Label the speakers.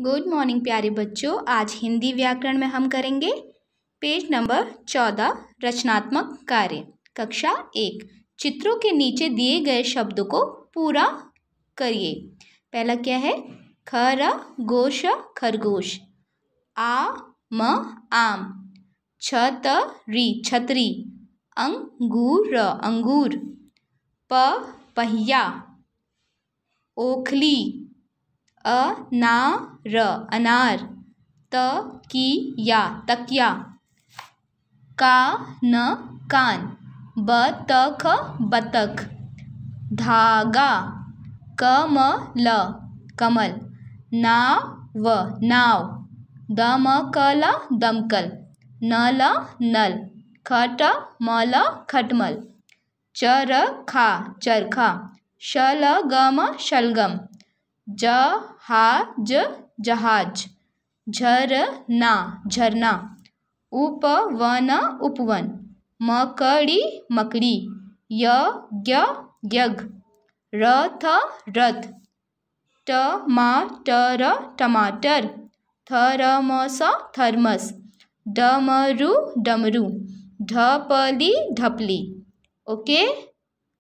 Speaker 1: good morning प्यारे बच्चों आज हिंदी व्याकरण में हम करेंगे पेज नंबर चौदह रचनात्मक कार्य कक्षा एक चित्रों के नीचे दिए गए शब्दों को पूरा करिए पहला क्या है खर गोश खरगोश आ म आम छत री छतरी अंगूर अंगूर प पहिया ओखली अनार अनार तकिया तकिया कान कान बतख बतख धागा कमल कमल नाव नाव दमकल दमकल नल नल खटमल खटमल चरखा चरखा शलगम शलगम जहाज जहाज झरना झरना उपवन उपवन मकड़ी मकड़ी यज्ञ यज्ञ रथ रथ टमाटर टमाटर थर्मस थर्मस डमरू डमरू ढपली ढपली ओके